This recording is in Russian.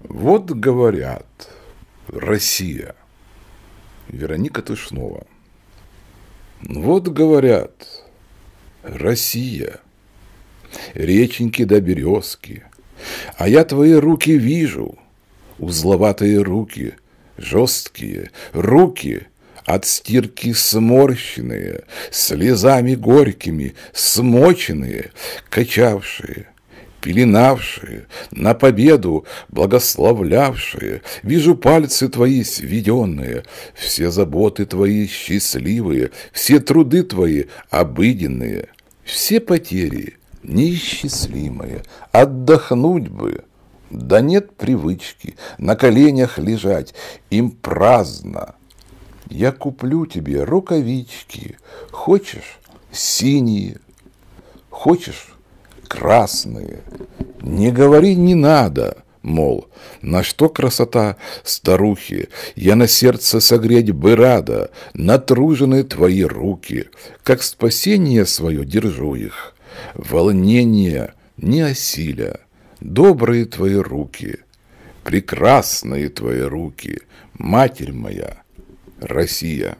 Вот говорят, Россия, Вероника Тышнова. Вот говорят, Россия, реченьки до да березки, А я твои руки вижу, узловатые руки, жесткие, руки от стирки сморщенные, слезами горькими, смоченные, качавшие – пеленавшие, на победу благословлявшие, вижу пальцы твои сведенные, все заботы твои счастливые, все труды твои обыденные, все потери неисчислимые, отдохнуть бы, да нет привычки на коленях лежать, им праздно. Я куплю тебе рукавички, хочешь синие, хочешь прекрасные. Не говори «не надо», мол, на что красота старухи, я на сердце согреть бы рада, натружены твои руки, как спасение свое держу их, волнение не осиля, добрые твои руки, прекрасные твои руки, матерь моя, Россия.